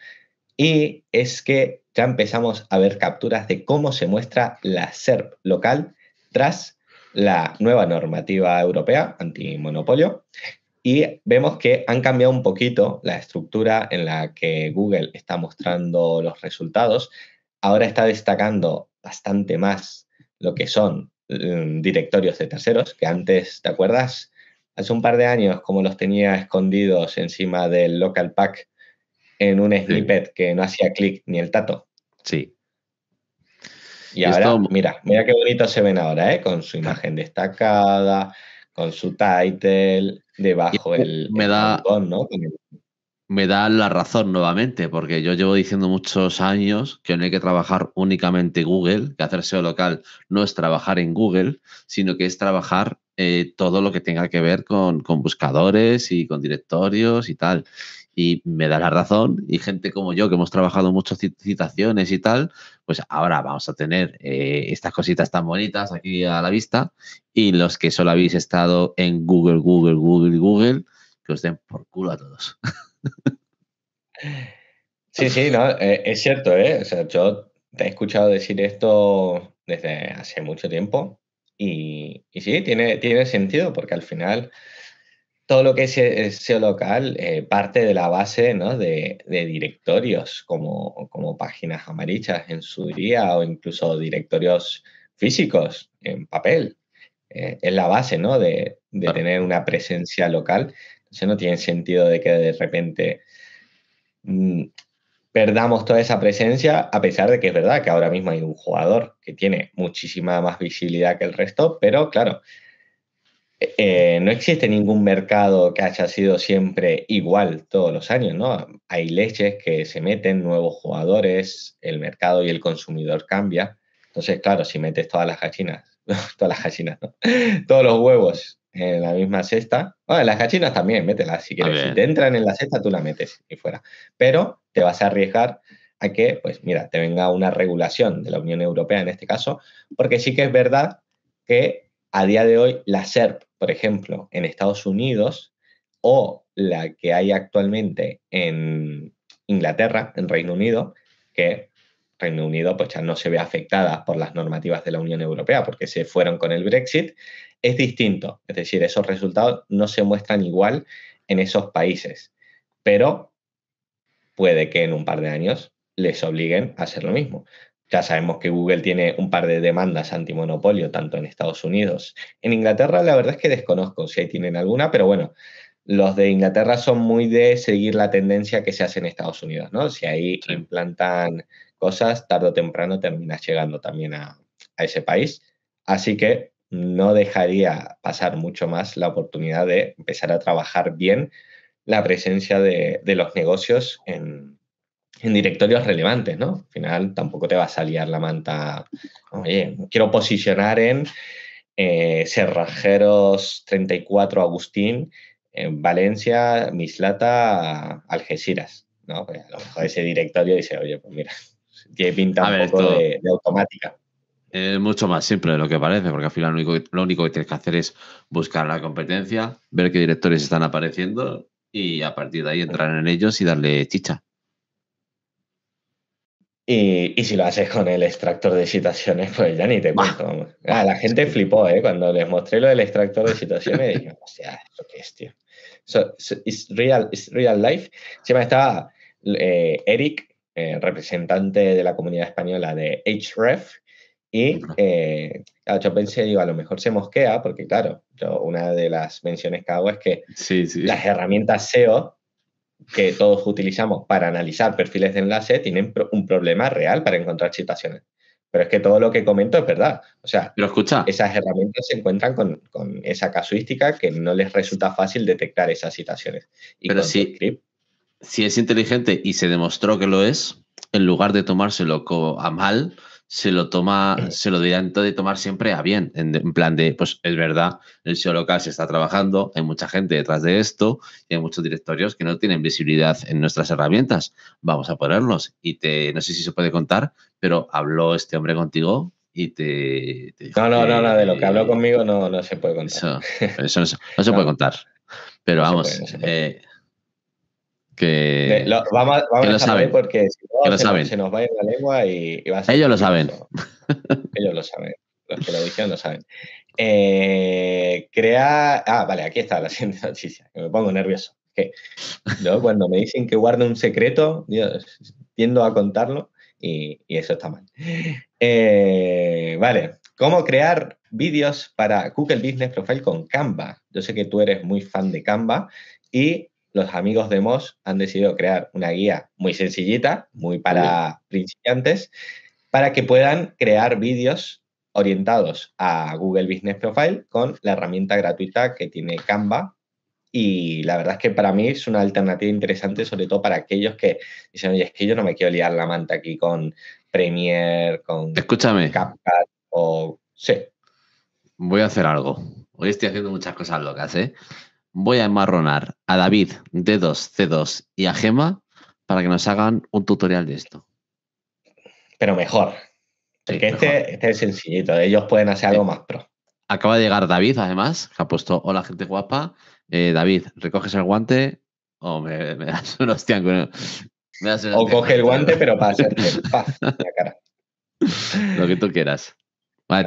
y es que ya empezamos a ver capturas de cómo se muestra la SERP local tras la nueva normativa europea antimonopolio y vemos que han cambiado un poquito la estructura en la que Google está mostrando los resultados. Ahora está destacando bastante más lo que son mm, directorios de terceros, que antes, ¿te acuerdas? hace un par de años, como los tenía escondidos encima del local pack en un snippet que no hacía clic ni el tato. Sí. Y, ahora, mira, mira qué bonito se ven ahora, ¿eh? Con su imagen destacada, con su title, debajo el, me da... ¿no? me da la razón nuevamente, porque yo llevo diciendo muchos años que no hay que trabajar únicamente Google, que hacer SEO local no es trabajar en Google, sino que es trabajar eh, todo lo que tenga que ver con, buscadores y con directorios y tal. Y me da la razón, y gente como yo, que hemos trabajado muchas citaciones y tal, pues ahora vamos a tener eh, estas cositas tan bonitas aquí a la vista, y los que solo habéis estado en Google, Google, Google, Google, que os den por culo a todos. (laughs) Sí, sí, no, eh, es cierto, eh, yo te he escuchado decir esto desde hace mucho tiempo y, y sí, tiene, tiene sentido porque al final todo lo que es SEO local eh, parte de la base de, directorios como, como páginas amarillas en su día o incluso directorios físicos en papel. es la base de, tener una presencia local o no tiene sentido de que de repente mm, perdamos toda esa presencia, a pesar de que es verdad que ahora mismo hay un jugador que tiene muchísima más visibilidad que el resto, pero claro, eh, no existe ningún mercado que haya sido siempre igual todos los años, ¿no? Hay leches que se meten, nuevos jugadores, el mercado y el consumidor cambia. Entonces, claro, si metes todas las gallinas, (laughs) todas las gallinas, todos los huevos en eh, la misma cesta. Bueno, las gachinas también, mételas si quieres. Si te entran en la cesta, tú la metes y fuera. Pero te vas a arriesgar a que, pues mira, te venga una regulación de la Unión Europea en este caso, porque sí que es verdad que a día de hoy la SERP, por ejemplo, en Estados Unidos o la que hay actualmente en Inglaterra, en Reino Unido, que Reino Unido pues ya no se ve afectada por las normativas de la Unión Europea porque se fueron con el Brexit, es distinto, es decir, esos resultados no se muestran igual en esos países, pero puede que en un par de años les obliguen a hacer lo mismo. Ya sabemos que Google tiene un par de demandas antimonopolio, tanto en Estados Unidos. En Inglaterra, la verdad es que desconozco si ahí tienen alguna, pero bueno, los de Inglaterra son muy de seguir la tendencia que se hace en Estados Unidos, ¿no? Si ahí implantan cosas, tarde o temprano terminas llegando también a ese país. Así que no dejaría pasar mucho más la oportunidad de empezar a trabajar bien la presencia de, los negocios en, directorios relevantes, ¿no? Al final tampoco te va a salir la manta, oye, quiero posicionar en eh, 34 Agustín, en Valencia, Mislata, Algeciras, ¿no? a lo mejor ese directorio dice, oye, pues mira, (laughs) tiene pinta un poco de automática es mucho más simple de lo que parece, porque al final lo único, que tienes que hacer es buscar la competencia, ver qué directores están apareciendo y a partir de ahí entrar en ellos y darle chicha. Y, si lo haces con el extractor de citaciones, pues ya ni te cuento. Ah, la gente flipó, ¿eh? Cuando les mostré lo del extractor de citaciones, dije, (laughs) o sea, ¿esto qué es, tío? So, it's real, it's real life. me estaba eh, Eric, eh, representante de la comunidad española de HREF, y eh, yo pensé, digo, a lo mejor se mosquea, porque claro, una de las menciones que hago es que las herramientas SEO que todos utilizamos para analizar perfiles de enlace tienen un problema real para encontrar citaciones. Pero es que todo lo que comento es verdad. O sea, esas herramientas se encuentran con, esa casuística que no les resulta fácil detectar esas citaciones. Pero si, si es inteligente y se demostró que lo es, en lugar de tomárselo a mal, se lo toma, eh. se lo dirán de tomar siempre a bien, en, plan de, pues es verdad, el SEO local se está trabajando, hay mucha gente detrás de esto y hay muchos directorios que no tienen visibilidad en nuestras herramientas, vamos a ponerlos y te, no sé si se puede contar, pero habló este hombre contigo y te, no, no, no, de lo que habló eh, conmigo no, no se puede contar. Eso, no, se, puede contar, pero vamos, que, lo, a saben. Porque si no, se, Nos, va a ir la lengua y, va a ser Ellos lo saben. (laughs) Ellos lo saben. Los que lo dijeron lo saben. Eh, crear... Ah, vale, aquí está la (laughs) siguiente noticia. Que me pongo nervioso. Que, Cuando me dicen que guardo un secreto, tiendo a contarlo y, eso está mal. Eh, vale, ¿cómo crear vídeos para Google Business Profile con Canva? Yo sé que tú eres muy fan de Canva y los amigos de Moss han decidido crear una guía muy sencillita, muy para principiantes, para que puedan crear vídeos orientados a Google Business Profile con la herramienta gratuita que tiene Canva. Y la verdad es que para mí es una alternativa interesante, sobre todo para aquellos que dicen, oye, es que yo no me quiero liar la manta aquí con Premiere, con Escúchame. o... Sí. Voy a hacer algo. Hoy estoy haciendo muchas cosas locas, ¿eh? voy a enmarronar a David, D2, C2 y a Gema para que nos hagan un tutorial de esto. Pero mejor. Porque este, este, es sencillito. Ellos pueden hacer algo más pro. Acaba de llegar David, además, que ha puesto hola gente guapa. Eh, David, ¿recoges el guante? O oh, me, das un hostia. o coge el guante, pero para hacerte (laughs) paz la cara. Lo que tú quieras. Ah,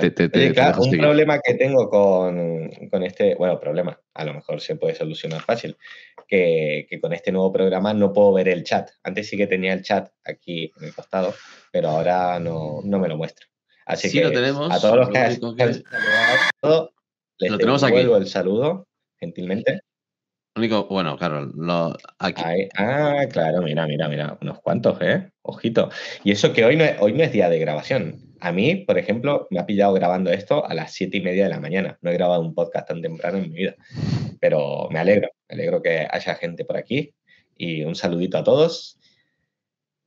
un problema que tengo con, este, bueno, problema, a lo mejor se puede solucionar fácil, que, con este nuevo programa no puedo ver el chat. Antes sí que tenía el chat aquí en el costado, pero ahora no, me lo muestro Así que a todos los que, han saludado, les devuelvo el saludo, gentilmente bueno, claro, lo, aquí. ah, claro, mira, mira, mira, unos cuantos, ¿eh? Ojito. Y eso que hoy no, es, hoy no es día de grabación. A mí, por ejemplo, me ha pillado grabando esto a las siete y media de la mañana. No he grabado un podcast tan temprano en mi vida, pero me alegro, me alegro que haya gente por aquí. Y un saludito a todos.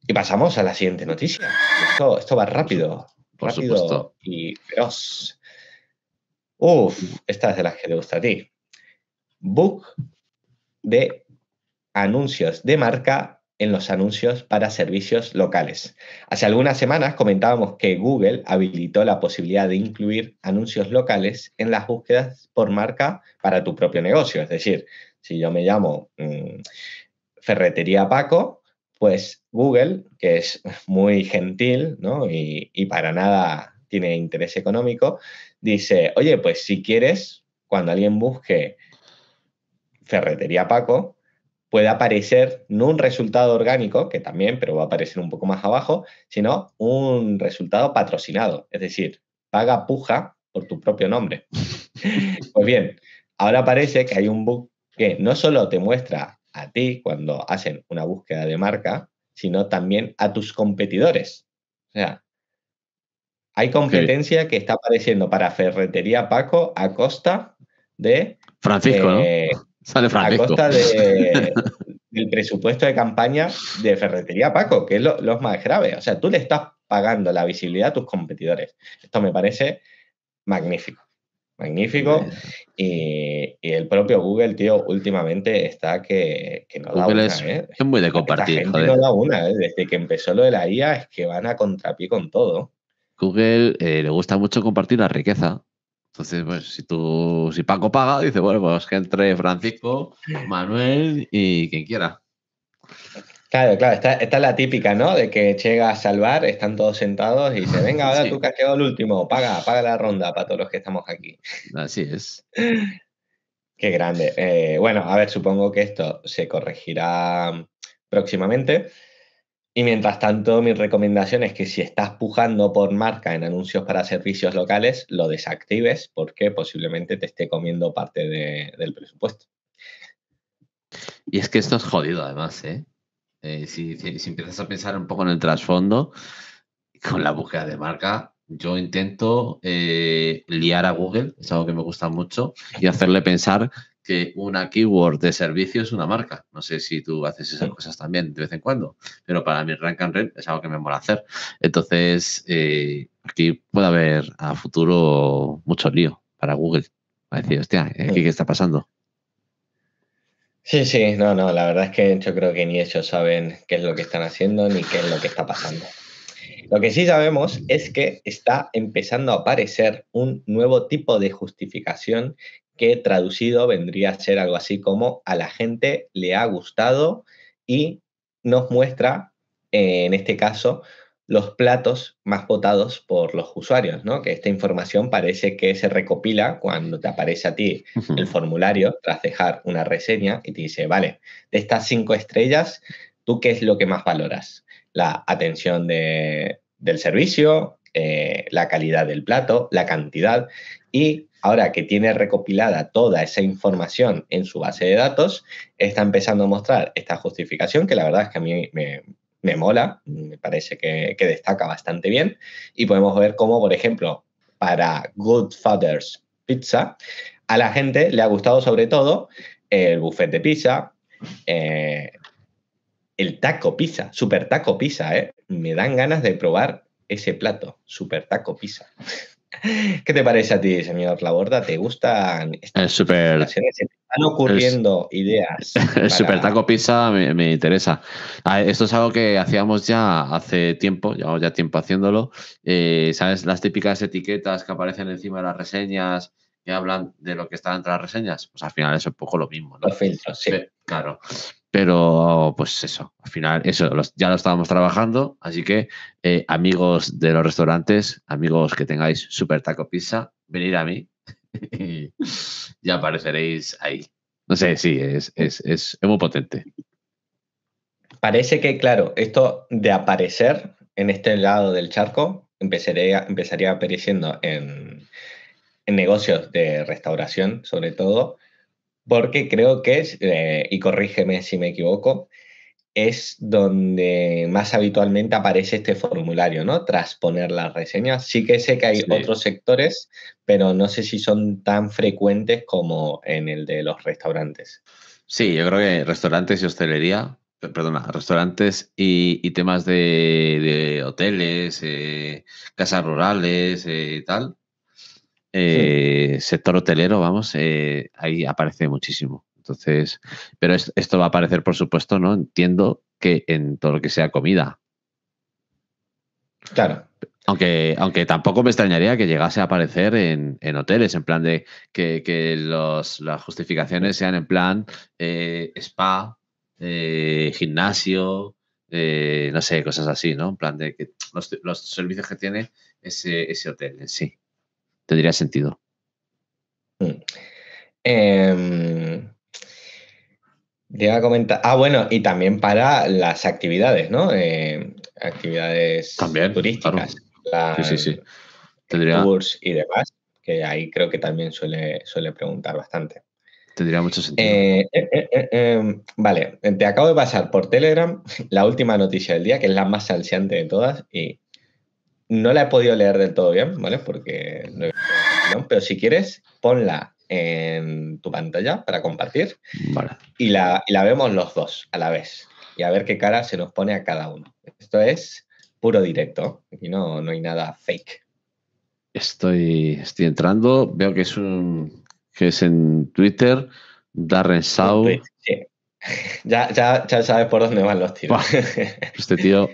Y pasamos a la siguiente noticia. Esto, esto va rápido, por supuesto. y Uf, esta es de las que te gusta a ti. Book de anuncios de marca en los anuncios para servicios locales. Hace algunas semanas comentábamos que Google habilitó la posibilidad de incluir anuncios locales en las búsquedas por marca para tu propio negocio. Es decir, si yo me llamo mm, Ferretería Paco, pues Google, que es muy gentil y para nada tiene interés económico, dice, oye, pues si quieres, cuando alguien busque Ferretería Paco, puede aparecer no un resultado orgánico, que también, pero va a aparecer un poco más abajo, sino un resultado patrocinado, es decir, paga puja por tu propio nombre. (laughs) pues bien, ahora parece que hay un bug que no solo te muestra a ti cuando hacen una búsqueda de marca, sino también a tus competidores. O sea, hay competencia que está apareciendo para Ferretería Paco a costa de... Francisco, ¿no? Eh, a costa (laughs) del presupuesto de campaña de Ferretería Paco, que es lo, más grave. O sea, tú le estás pagando la visibilidad a tus competidores. Esto me parece magnífico. Magnífico. Y, el propio Google, tío, últimamente está que, ¿eh? no da una. Es, ¿eh? muy de compartir. gente No da una. Desde que empezó lo de la IA es que van a contrapié con todo. Google eh, le gusta mucho compartir la riqueza. Entonces, bueno, pues, si tú, si Paco paga, dice, bueno, pues que entre Francisco, Manuel y quien quiera. Claro, claro, esta, es la típica, ¿no? De que llega a salvar, están todos sentados y dice, venga, ahora (laughs) tú que has quedado el último, paga, paga la ronda para todos los que estamos aquí. Así es. (laughs) Qué grande. Eh, bueno, a ver, supongo que esto se corregirá próximamente. Y mientras tanto, mi recomendación es que si estás pujando por marca en anuncios para servicios locales, lo desactives porque posiblemente te esté comiendo parte del presupuesto. Y es que esto es jodido además, ¿eh? eh si, empiezas a pensar un poco en el trasfondo, con la búsqueda de marca, yo intento eh, liar a Google, es algo que me gusta mucho, y hacerle pensar que una keyword de servicio es una marca. No sé si tú haces esas cosas también de vez en cuando, pero para mí Rank and Red es algo que me mola hacer. Entonces, eh, aquí puede haber a futuro mucho lío para Google. Va a decir, hostia, ¿eh, ¿qué está pasando? Sí, sí, no, no, la verdad es que yo creo que ni ellos saben qué es lo que están haciendo ni qué es lo que está pasando. Lo que sí sabemos es que está empezando a aparecer un nuevo tipo de justificación que traducido vendría a ser algo así como a la gente le ha gustado y nos muestra, en este caso, los platos más votados por los usuarios, ¿no? Que esta información parece que se recopila cuando te aparece a ti el formulario tras dejar una reseña y te dice, vale, de estas cinco estrellas, ¿tú qué es lo que más valoras? La atención de, del servicio, eh, la calidad del plato, la cantidad y Ahora que tiene recopilada toda esa información en su base de datos, está empezando a mostrar esta justificación, que la verdad es que a mí me, mola, me parece que, destaca bastante bien. Y podemos ver cómo, por ejemplo, para Goodfather's Pizza, a la gente le ha gustado sobre todo el buffet de pizza, eh, el taco pizza, super taco pizza, eh. me dan ganas de probar ese plato, super taco pizza. ¿Qué te parece a ti, señor Laborda? ¿Te gustan estas super, ¿Se están ocurriendo ideas? (laughs) El súper super taco pizza me, interesa. Esto es algo que hacíamos ya hace tiempo, llevamos ya tiempo haciéndolo. Eh, ¿Sabes? Las típicas etiquetas que aparecen encima de las reseñas que hablan de lo que está entre las reseñas, pues al final es un poco lo mismo. ¿no? filtros, sí. Claro. Pero pues eso, al final eso ya lo estábamos trabajando, así que eh, amigos de los restaurantes, amigos que tengáis Super Taco Pizza, venid a mí (laughs) y ya apareceréis ahí. No sé, sí, es, muy potente. Parece que, claro, esto de aparecer en este lado del charco empezaría apareciendo en, en negocios de restauración, sobre todo, porque creo que es, eh, y corrígeme si me equivoco, es donde más habitualmente aparece este formulario, ¿no? Tras poner las reseñas. Sí que sé que hay otros sectores, pero no sé si son tan frecuentes como en el de los restaurantes. Sí, yo creo que restaurantes y hostelería, perdona, restaurantes y, temas de, hoteles, eh, casas rurales eh, y tal, eh, sector hotelero, vamos, eh, ahí aparece muchísimo. Entonces, pero esto va a aparecer, por supuesto, ¿no? Entiendo que en todo lo que sea comida. Claro. Aunque, aunque tampoco me extrañaría que llegase a aparecer en, en hoteles, en plan de que, los, las justificaciones sean en plan eh, spa, gimnasio, no sé, cosas así, ¿no? En plan de que los, los servicios que tiene ese, ese hotel en sí tendría sentido. llega mm. em, a comentar. Ah, bueno, y también para las actividades, ¿no? Em, actividades turísticas. sí, sí, sí. Eh, tours y demás, que ahí creo que también suele, suele preguntar bastante. Tendría mucho sentido. Eh, eh, em, vale, te acabo de pasar por Telegram (laughs) la última noticia del día, que es la más salseante de todas, y no la he podido leer del todo bien, ¿vale? Porque no pero si quieres, ponla en tu pantalla para compartir y, la, vemos los dos a la vez y a ver qué cara se nos pone a cada uno. Esto es puro directo, y no, no hay nada fake. Estoy, estoy entrando, veo que es un que es en Twitter, Darren Sao (laughs) Ya, ya, ya, sabes por dónde van los tíos Este tío,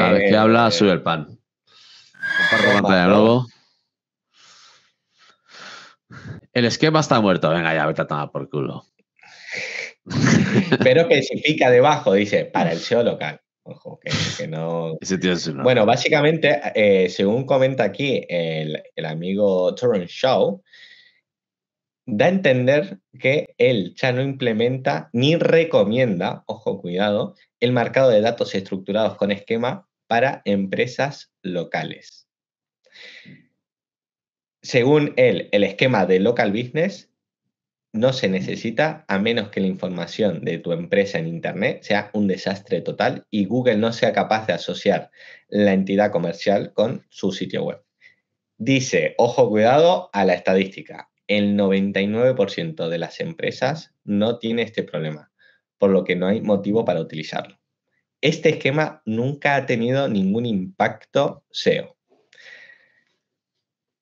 a ver qué habla, sube el pan. El esquema está muerto. Venga, ya, vete a tomar por culo. (laughs) Pero que se debajo, dice, para el SEO local. Ojo, que, no... Bueno, básicamente, eh, según comenta aquí el, el amigo Torrent Shaw, da a entender que él ya no implementa ni recomienda, ojo, cuidado, el marcado de datos estructurados con esquema para empresas locales según él, el esquema de local business no se necesita a menos que la información de tu empresa en Internet sea un desastre total y Google no sea capaz de asociar la entidad comercial con su sitio web. Dice, ojo cuidado a la estadística, el 99% de las empresas no tiene este problema, por lo que no hay motivo para utilizarlo. Este esquema nunca ha tenido ningún impacto SEO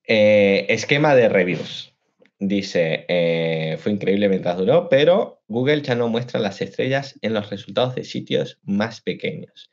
eh, esquema de reviews. Dice, eh, fue increíble mientras pero Google ya no muestra las estrellas en los resultados de sitios más pequeños.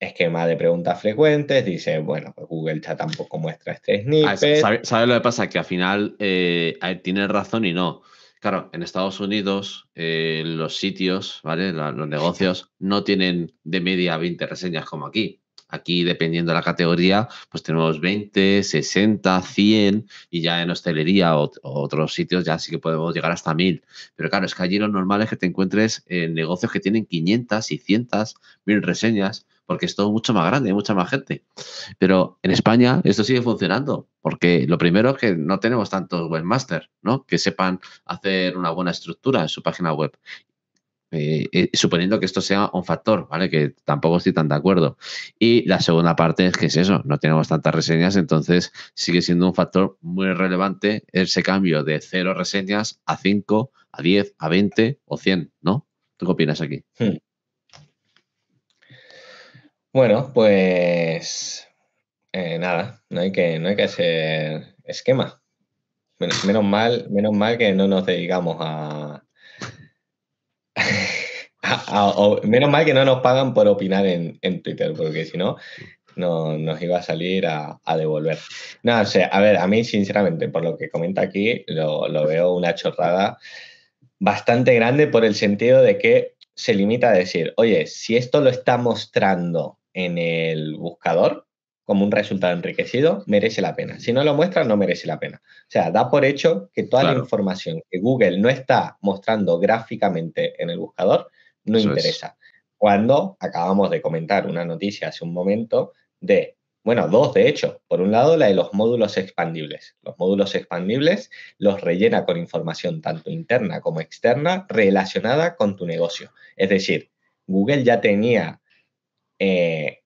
Esquema de preguntas frecuentes, dice, bueno, pues Google ya tampoco muestra este ah, snippet. sabe lo que pasa? Que al final eh, tiene razón y no. Claro, en Estados Unidos los sitios, ¿vale? los negocios no tienen de media 20 reseñas como aquí. Aquí, dependiendo de la categoría, pues tenemos 20, 60, 100 y ya en hostelería o, otros sitios ya sí que podemos llegar hasta 1000. Pero claro, es que allí lo normal es que te encuentres en negocios que tienen 500, 600, 1000 reseñas porque es todo mucho más grande, hay mucha más gente. Pero en España esto sigue funcionando, porque lo primero es que no tenemos tantos webmasters, ¿no? Que sepan hacer una buena estructura en su página web. Eh, eh, suponiendo que esto sea un factor, ¿vale? Que tampoco estoy tan de acuerdo. Y la segunda parte es que es eso, no tenemos tantas reseñas, entonces sigue siendo un factor muy relevante ese cambio de cero reseñas a 5, a 10, a 20 o 100, ¿no? ¿Tú qué opinas aquí? Hmm. Bueno, pues eh, nada, no hay, que, no hay que hacer esquema. Menos, mal, menos mal que no nos dedicamos a, menos mal que no nos pagan por opinar en, Twitter, porque si no, no nos iba a salir a, devolver. No, a ver, a mí sinceramente, por lo que comenta aquí, lo, veo una chorrada bastante grande por el sentido de que se limita a decir, oye, si esto lo está mostrando en el buscador como un resultado enriquecido, merece la pena. Si no lo muestra, no merece la pena. O sea, da por hecho que toda la información que Google no está mostrando gráficamente en el buscador no interesa. Cuando acabamos de comentar una noticia hace un momento de, bueno, dos de hecho. Por un lado, la de los módulos expandibles. Los módulos expandibles los rellena con información tanto interna como externa relacionada con tu negocio. Es decir, Google ya tenía eh,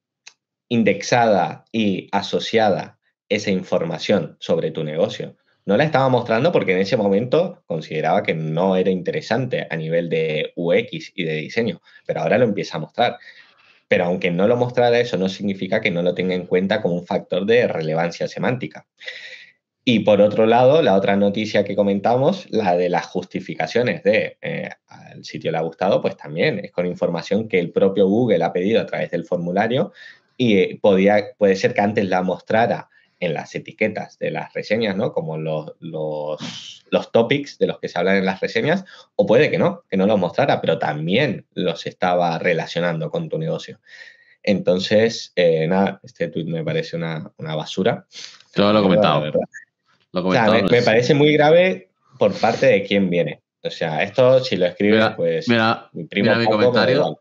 indexada y asociada esa información sobre tu negocio. No la estaba mostrando porque en ese momento consideraba que no era interesante a nivel de UX y de diseño, pero ahora lo empieza a mostrar. Pero aunque no lo mostrara, eso no significa que no lo tenga en cuenta como un factor de relevancia semántica. Y por otro lado, la otra noticia que comentamos, la de las justificaciones de eh, sitio le ha gustado, pues también es con información que el propio Google ha pedido a través del formulario y eh, podía, puede ser que antes la mostrara en las etiquetas de las reseñas, ¿no? Como los, los, topics de los que se hablan en las reseñas, o puede que no, que no los mostrara, pero también los estaba relacionando con tu negocio. Entonces, eh, nada, este tweet me parece una, basura. Todo lo he comentado. me, parece muy grave por parte de Quien viene. O sea, esto si lo escribes, pues mira, mi primo comentario.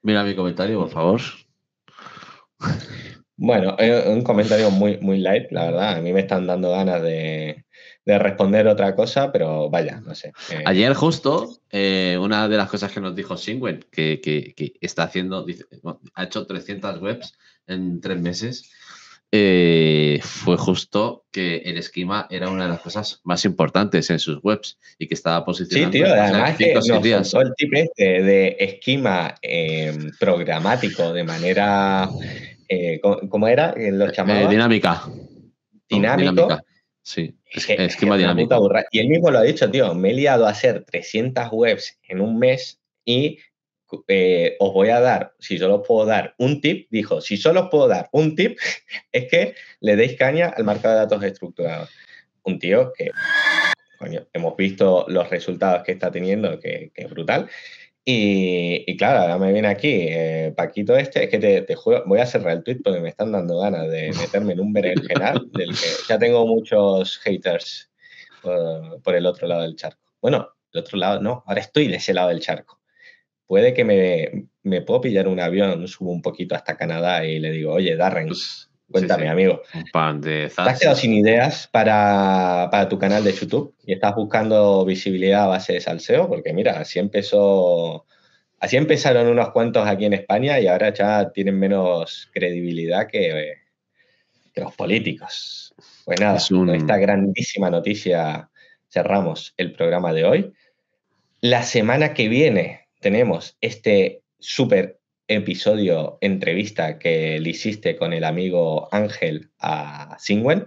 Mira mi comentario, por favor. Bueno, eh, un comentario muy, muy light, la verdad. A mí me están dando ganas de, responder otra cosa, pero vaya, no sé. Eh. Ayer justo, eh, una de las cosas que nos dijo Singwen, que, que, está haciendo, ha hecho 300 webs en tres meses, fue justo que el esquema era una de las cosas más importantes en sus webs y que estaba posicionado. Sí, tío, además que el tip este de esquema programático de manera eh, ¿cómo era? Eh, los eh, eh, dinámica. Dinámico. Dinámica. Sí, esquema dinámico. Y él mismo lo ha dicho, tío, me he liado a hacer 300 webs en un mes y os voy a dar, si solo os puedo dar un tip, dijo, si solo os puedo dar un tip, (laughs) es que le deis caña al mercado de datos estructurados. Un tío que, coño, hemos visto los resultados que está teniendo, que, que es brutal. Y, claro, ahora me viene aquí eh, Paquito este, es que te, te voy a cerrar el tweet porque me están dando ganas de meterme en un berenjenal del que ya tengo muchos haters por, el otro lado del charco. Bueno, el otro lado no, ahora estoy de ese lado del charco. Puede que me, me puedo pillar un avión, subo un poquito hasta Canadá y le digo, oye, Darren, Cuéntame, amigo. ¿Te has quedado sin ideas para, tu canal de YouTube y estás buscando visibilidad a base de salseo? Porque mira, así empezó. Así empezaron unos cuantos aquí en España y ahora ya tienen menos credibilidad que, los políticos. Pues nada, con esta grandísima noticia cerramos el programa de hoy. La semana que viene tenemos este súper episodio entrevista que le hiciste con el amigo Ángel a Singwen,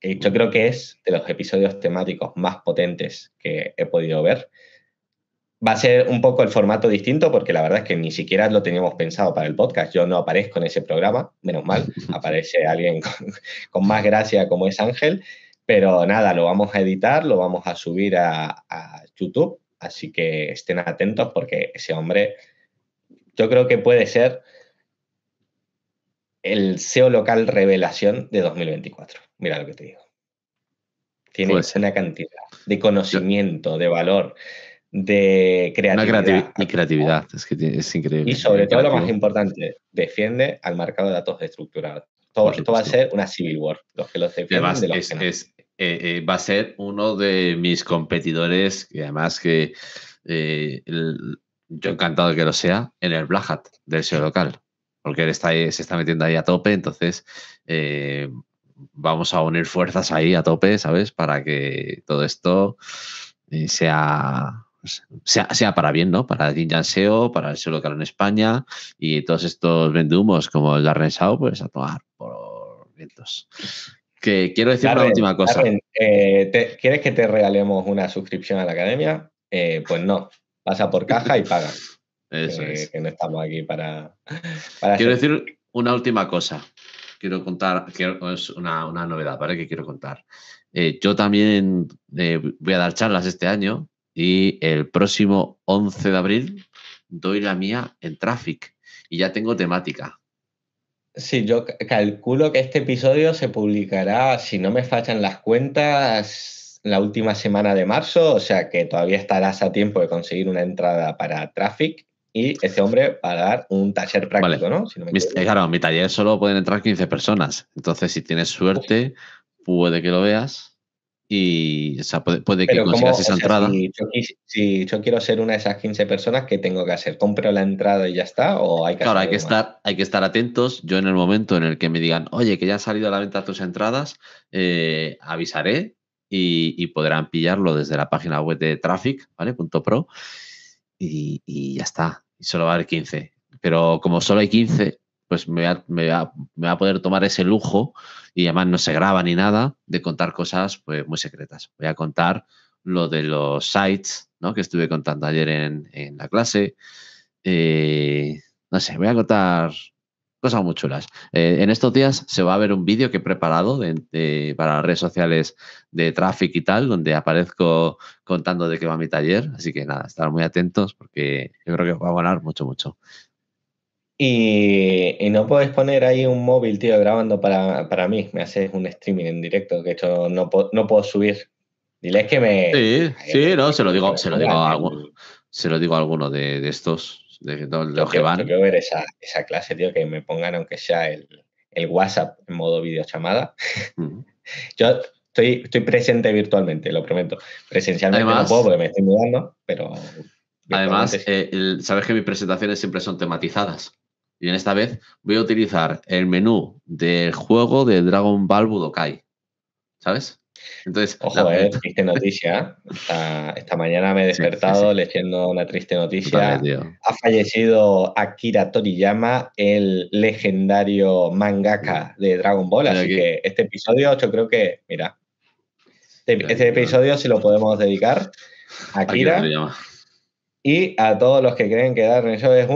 que yo creo que es de los episodios temáticos más potentes que he podido ver. Va a ser un poco el formato distinto porque la verdad es que ni siquiera lo teníamos pensado para el podcast. Yo no aparezco en ese programa, menos mal, (laughs) aparece alguien con, más gracia como es Ángel, pero nada, lo vamos a editar, lo vamos a subir a, a YouTube, así que estén atentos porque ese hombre yo creo que puede ser el SEO local revelación de 2024. Mira lo que te digo. Tiene una cantidad de conocimiento, de valor, de creatividad. y creatividad, es que es increíble. Y sobre todo lo más importante, defiende al mercado de datos estructurado. Todo, esto va a ser una civil war, los que los defienden. Eh, eh, va a ser uno de mis competidores, que además que eh, yo encantado que lo sea, en el Black Hat del SEO local, porque él está se está metiendo ahí a tope, entonces eh, vamos a unir fuerzas ahí a tope, ¿sabes? Para que todo esto eh, sea, sea, para bien, ¿no? Para Jinjan SEO, para el SEO local en España y todos estos vendumos como el Darren Shaw, pues a tomar por vientos. Que quiero decir una última cosa. Eh, ¿Quieres que te regalemos una suscripción a la academia? pues no, pasa por caja y paga. (laughs) Eso es. no estamos aquí para. quiero decir una última cosa. Quiero contar, es una, novedad, ¿vale? Que quiero contar. Eh, yo también eh, voy a dar charlas este año y el próximo 11 de abril doy la mía en Traffic y ya tengo temática. Sí, yo calculo que este episodio se publicará, si no me fachan las cuentas, la última semana de marzo, o sea que todavía estarás a tiempo de conseguir una entrada para Traffic y ese hombre va a dar un taller práctico, ¿no? claro, mi taller solo pueden entrar 15 personas, entonces si tienes suerte, puede que lo veas y puede, que consigas esa entrada. Si yo, quiero ser una de esas 15 personas, ¿qué tengo que hacer? ¿Compro la entrada y ya está? ¿O hay que claro, hay que, estar, hay que estar atentos. Yo en el momento en el que me digan, oye, que ya han salido a la venta tus entradas, eh, avisaré y, podrán pillarlo desde la página web de Traffic, ¿vale? Punto pro. Y, ya está. Y solo va a haber 15. Pero como solo hay 15, pues me va a, poder tomar ese lujo y además no se graba ni nada de contar cosas pues, muy secretas. Voy a contar lo de los sites, ¿no? Que estuve contando ayer en, la clase. Eh, no sé, voy a contar son muy chulas. Eh, en estos días se va a ver un vídeo que he preparado para las redes sociales de Traffic y tal, donde aparezco contando de qué va mi taller. Así que nada, estar muy atentos porque yo creo que va a volar mucho, mucho. Y, no puedes poner ahí un móvil, tío, grabando para, mí. Me haces un streaming en directo, que esto no, puedo subir. Diles que me. Sí, sí, no, se lo digo, se lo digo a alguno de, de estos de que, van. quiero ver esa, clase, tío, que me pongan aunque sea el, WhatsApp en modo videochamada. (laughs) yo estoy, estoy presente virtualmente, lo prometo. Presencialmente no puedo porque me estoy mudando, pero... Además, eh, sabes que mis presentaciones siempre son tematizadas. Y en esta vez voy a utilizar el menú del juego de Dragon Ball Budokai. ¿Sabes? Entonces, Ojo, eh, triste noticia. Esta, mañana me he despertado leyendo una triste noticia. ha fallecido Akira Toriyama, el legendario mangaka de Dragon Ball. Así que este episodio, yo creo que, mira, este, este episodio se lo podemos dedicar a Akira. y a todos los que creen que Darren Show es un